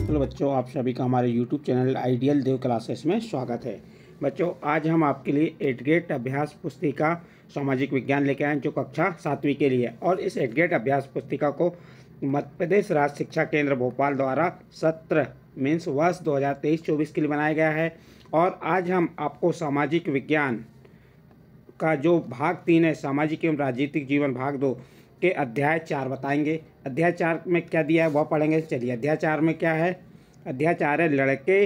hello बच्चों आप सभी का हमारे YouTube channel ideal Dev classes में स्वागत है बच्चों आज हम आपके लिए एडगेट अभ्यास पुस्तिका सामाजिक विज्ञान लेके आए जो कक्षा सातवीं के लिए और इस एडगेट अभ्यास पुस्तिका को मध्य प्रदेश राज्य शिक्षा केंद्र भोपाल द्वारा सत्र मीन्स वर्ष 2023-24 के लिए बनाया गया है और आज हम आपको सामाजिक विज्ञान का जो भाग तीन है सामाजिक एवं राजनीतिक जीवन भाग दो के अध्याय चार बताएंगे अध्याय चार में क्या दिया है वह पढ़ेंगे चलिए अध्याय चार में क्या है अध्याय चार है लड़के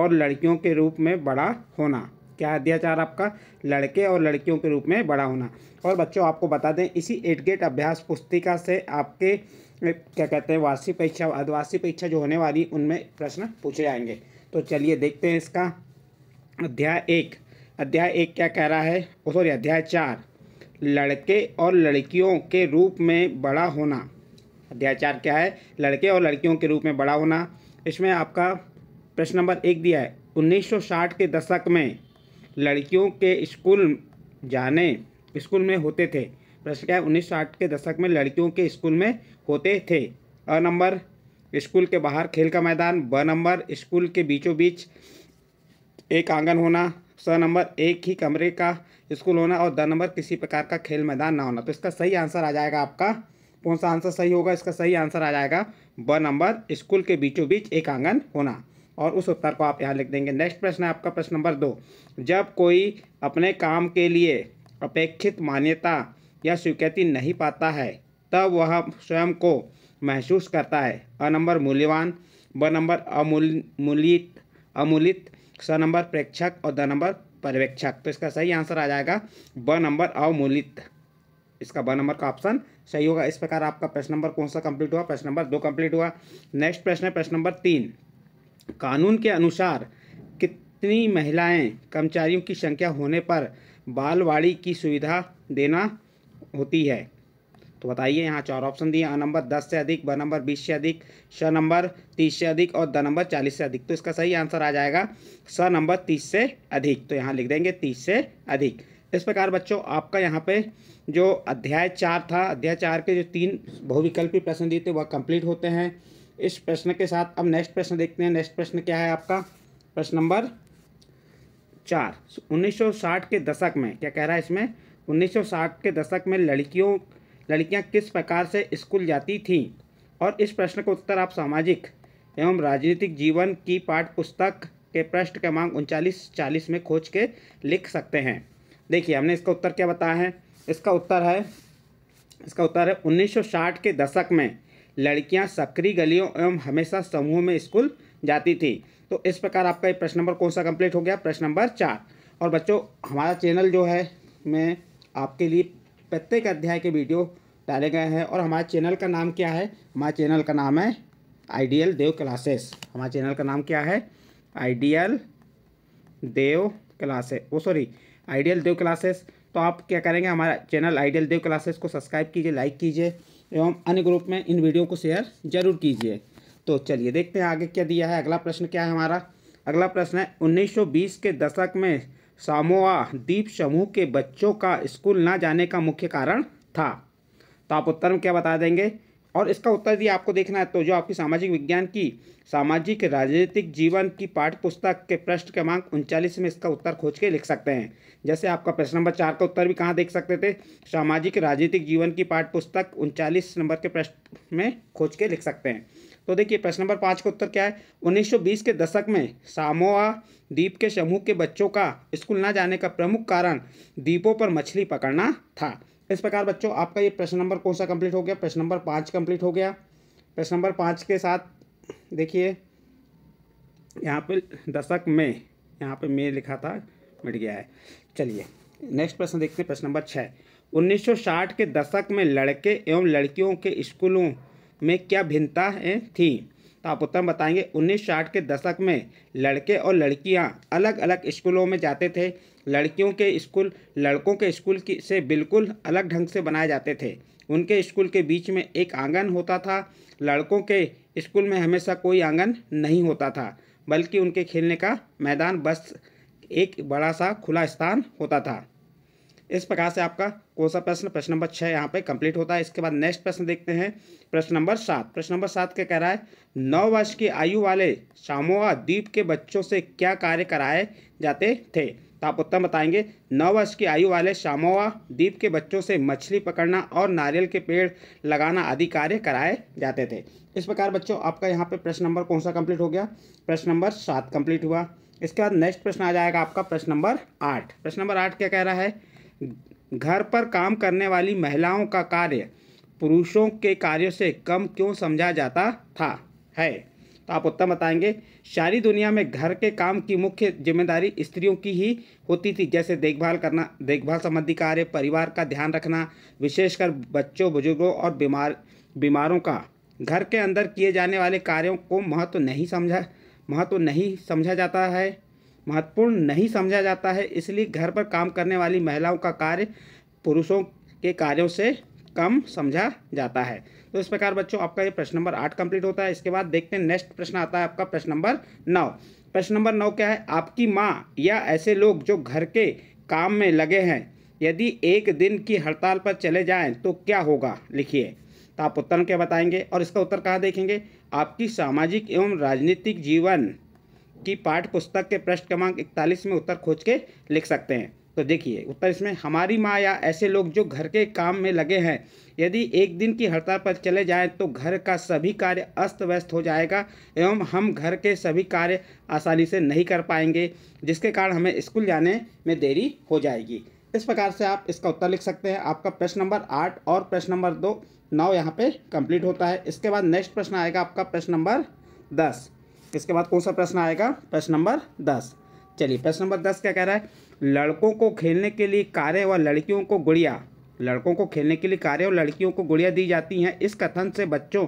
और लड़कियों के रूप में बड़ा होना क्या अध्याय चार आपका लड़के और लड़कियों के रूप में बड़ा होना और बच्चों आपको बता दें इसी एट गेट अभ्यास पुस्तिका से आपके क्या कहते हैं वार्षिक परीक्षा अर्धवार्षिक परीक्षा जो होने वाली उनमें प्रश्न पूछे जाएंगे तो चलिए देखते हैं इसका अध्याय एक अध्याय एक क्या कह रहा है सॉरी अध्याय चार लड़के और लड़कियों के रूप में बड़ा होना अध्याय चार क्या है लड़के और लड़कियों के रूप में बड़ा होना इसमें आपका प्रश्न नंबर एक दिया है 1960 के दशक में लड़कियों के स्कूल जाने स्कूल में होते थे प्रश्न क्या है उन्नीस के दशक में लड़कियों के स्कूल में होते थे अ नंबर स्कूल के बाहर खेल का मैदान ब नंबर स्कूल के बीचों बीच एक आंगन होना स नंबर एक ही कमरे का स्कूल होना और द नंबर किसी प्रकार का खेल मैदान ना होना तो इसका सही आंसर आ जाएगा आपका कौन सा आंसर सही होगा इसका सही आंसर आ जाएगा ब नंबर स्कूल के बीचों बीच एक आंगन होना और उस उत्तर को आप यहाँ लिख देंगे नेक्स्ट प्रश्न है आपका प्रश्न नंबर दो जब कोई अपने काम के लिए अपेक्षित मान्यता या स्वीकृति नहीं पाता है तब वह स्वयं को महसूस करता है अ नंबर मूल्यवान ब नंबर अमूल मूलित अमूलित स नंबर प्रेक्षक और द नंबर पर्यवेक्षक तो इसका सही आंसर आ जाएगा ब नंबर अवमूलित इसका ब नंबर का ऑप्शन सही होगा इस प्रकार आपका प्रश्न नंबर कौन सा कंप्लीट हुआ प्रश्न नंबर दो कंप्लीट हुआ नेक्स्ट प्रश्न है प्रश्न नंबर तीन कानून के अनुसार कितनी महिलाएं कर्मचारियों की संख्या होने पर बालवाड़ी की सुविधा देना होती है तो बताइए यहाँ चार ऑप्शन दिए अ नंबर दस से अधिक ब नंबर बीस से अधिक स नंबर तीस से अधिक और द नंबर चालीस से अधिक तो इसका सही आंसर आ जाएगा स नंबर तीस से अधिक तो यहाँ लिख देंगे तीस से अधिक इस प्रकार बच्चों आपका यहाँ पे जो अध्याय चार था अध्याय चार के जो तीन बहुविकल्पी प्रश्न दिए थे वह कंप्लीट होते हैं इस प्रश्न के साथ अब नेक्स्ट प्रश्न देखते हैं नेक्स्ट प्रश्न क्या है आपका प्रश्न नंबर चार 1960 के दशक में क्या कह रहा है इसमें 1960 के दशक में लड़कियों लड़कियां किस प्रकार से स्कूल जाती थीं और इस प्रश्न का उत्तर आप सामाजिक एवं राजनीतिक जीवन की पाठ पुस्तक के प्रश्न क्रमांक उनचालीस चालीस में खोज के लिख सकते हैं देखिए हमने इसका उत्तर क्या बताया है इसका उत्तर है इसका उत्तर है 1960 के दशक में लड़कियां सक्रिय गलियों एवं हमेशा समूह में स्कूल जाती थी तो इस प्रकार आपका ये प्रश्न नंबर कौन सा कंप्लीट हो गया प्रश्न नंबर चार और बच्चों हमारा चैनल जो है मैं आपके लिए प्रत्येक अध्याय के वीडियो डाले गए हैं और हमारे चैनल का नाम क्या है हमारे चैनल का नाम है आइडियल देव क्लासेस हमारे चैनल का नाम क्या है आइडियल देव क्लासेस वो सॉरी आइडियल देव क्लासेस तो आप क्या करेंगे हमारा चैनल आइडियल देव क्लासेस को सब्सक्राइब कीजिए लाइक कीजिए एवं अन्य ग्रुप में इन वीडियो को शेयर जरूर कीजिए तो चलिए देखते हैं आगे क्या दिया है अगला प्रश्न क्या है हमारा अगला प्रश्न है 1920 के दशक में सामोआ द्वीप समूह के बच्चों का स्कूल ना जाने का मुख्य कारण था तो आप उत्तर में क्या बता देंगे और इसका उत्तर भी आपको देखना है तो जो आपकी सामाजिक विज्ञान की सामाजिक राजनीतिक जीवन की पाठ्यपुस्तक पुस्तक के प्रश्न क्रमांक उनचालीस में इसका उत्तर खोज के लिख सकते हैं जैसे आपका प्रश्न नंबर चार का उत्तर भी कहाँ देख सकते थे सामाजिक राजनीतिक जीवन की पाठ्यपुस्तक पुस्तक उनचालीस नंबर के प्रश्न में खोज के लिख सकते हैं तो देखिए प्रश्न नंबर पाँच का उत्तर क्या है उन्नीस के दशक में सामोआ द्वीप के समूह के बच्चों का स्कूल ना जाने का प्रमुख कारण द्वीपों पर मछली पकड़ना था इस प्रकार बच्चों आपका ये प्रश्न नंबर कौन सा कंप्लीट हो गया प्रश्न नंबर पाँच कंप्लीट हो गया प्रश्न नंबर पाँच के साथ देखिए यहाँ पे दशक में यहाँ पे मे लिखा था मिट गया है चलिए नेक्स्ट प्रश्न देखते हैं प्रश्न नंबर छः 1960 के दशक में लड़के एवं लड़कियों के स्कूलों में क्या भिन्नता थी तो आप उत्तर बताएंगे उन्नीस साठ के दशक में लड़के और लड़कियां अलग अलग स्कूलों में जाते थे लड़कियों के स्कूल लड़कों के स्कूल की से बिल्कुल अलग ढंग से बनाए जाते थे उनके स्कूल के बीच में एक आंगन होता था लड़कों के स्कूल में हमेशा कोई आंगन नहीं होता था बल्कि उनके खेलने का मैदान बस एक बड़ा सा खुला स्थान होता था इस प्रकार से आपका कौन सा प्रश्न प्रश्न नंबर छः यहाँ पे कंप्लीट होता है इसके बाद नेक्स्ट प्रश्न देखते हैं प्रश्न नंबर सात प्रश्न नंबर सात क्या कह रहा है नौ वर्ष की आयु वाले सामोआ द्वीप के बच्चों से क्या कार्य कराए जाते थे तो आप उत्तर बताएंगे नौ वर्ष की आयु वाले सामोआ द्वीप के बच्चों से मछली पकड़ना और नारियल के पेड़ लगाना आदि कार्य कराए जाते थे इस प्रकार बच्चों आपका यहाँ पे प्रश्न नंबर कौन सा कम्प्लीट हो गया प्रश्न नंबर सात कम्प्लीट हुआ इसके बाद नेक्स्ट प्रश्न आ जाएगा आपका प्रश्न नंबर आठ प्रश्न नंबर आठ क्या कह रहा है घर पर काम करने वाली महिलाओं का कार्य पुरुषों के कार्यों से कम क्यों समझा जाता था है तो आप उत्तर बताएंगे शारी दुनिया में घर के काम की मुख्य जिम्मेदारी स्त्रियों की ही होती थी जैसे देखभाल करना देखभाल संबंधी कार्य परिवार का ध्यान रखना विशेषकर बच्चों बुजुर्गों और बीमार बीमारों का घर के अंदर किए जाने वाले कार्यों को महत्व तो नहीं समझा महत्व तो नहीं समझा जाता है महत्वपूर्ण नहीं समझा जाता है इसलिए घर पर काम करने वाली महिलाओं का कार्य पुरुषों के कार्यों से कम समझा जाता है तो इस प्रकार बच्चों आपका ये प्रश्न नंबर आठ कंप्लीट होता है इसके बाद देखते हैं नेक्स्ट प्रश्न आता है आपका प्रश्न नंबर नौ प्रश्न नंबर नौ क्या है आपकी माँ या ऐसे लोग जो घर के काम में लगे हैं यदि एक दिन की हड़ताल पर चले जाएं तो क्या होगा लिखिए तो आप उत्तर क्या बताएंगे और इसका उत्तर कहाँ देखेंगे आपकी सामाजिक एवं राजनीतिक जीवन की पाठ पुस्तक के प्रश्न क्रमांक इकतालीस में उत्तर खोज के लिख सकते हैं तो देखिए उत्तर इसमें हमारी माँ या ऐसे लोग जो घर के काम में लगे हैं यदि एक दिन की हड़ताल पर चले जाएं तो घर का सभी कार्य अस्त व्यस्त हो जाएगा एवं हम घर के सभी कार्य आसानी से नहीं कर पाएंगे जिसके कारण हमें स्कूल जाने में देरी हो जाएगी इस प्रकार से आप इसका उत्तर लिख सकते हैं आपका प्रश्न नंबर आठ और प्रश्न नंबर दो नौ यहाँ पे कंप्लीट होता है इसके बाद नेक्स्ट प्रश्न आएगा आपका प्रश्न नंबर दस इसके बाद कौन सा प्रश्न आएगा प्रश्न नंबर दस चलिए प्रश्न नंबर दस क्या कह रहा है लड़कों को खेलने के लिए कारें व लड़कियों को गुड़िया लड़कों को खेलने के लिए कारें और लड़कियों को गुड़िया दी जाती हैं इस कथन से बच्चों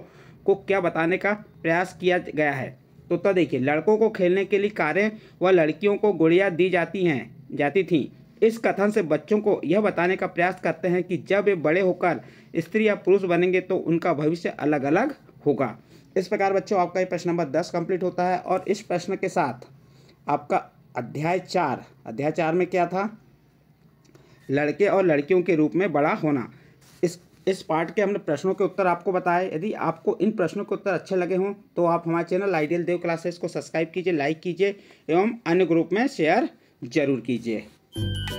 को क्या बताने का प्रयास किया गया है तो तो देखिए लड़कों को खेलने के लिए कारें व लड़कियों को गुड़िया दी जाती हैं जाती थीं इस कथन से बच्चों को यह बताने का प्रयास करते हैं कि जब वे बड़े होकर स्त्री या पुरुष बनेंगे तो उनका भविष्य अलग अलग होगा इस प्रकार बच्चों आपका ये प्रश्न नंबर दस कंप्लीट होता है और इस प्रश्न के साथ आपका अध्याय चार अध्याय चार में क्या था लड़के और लड़कियों के रूप में बड़ा होना इस इस पार्ट के हमने प्रश्नों के उत्तर आपको बताए यदि आपको इन प्रश्नों के उत्तर अच्छे लगे हों तो आप हमारे चैनल आइडियल देव क्लासेस को सब्सक्राइब कीजिए लाइक कीजिए एवं अन्य ग्रुप में शेयर जरूर कीजिए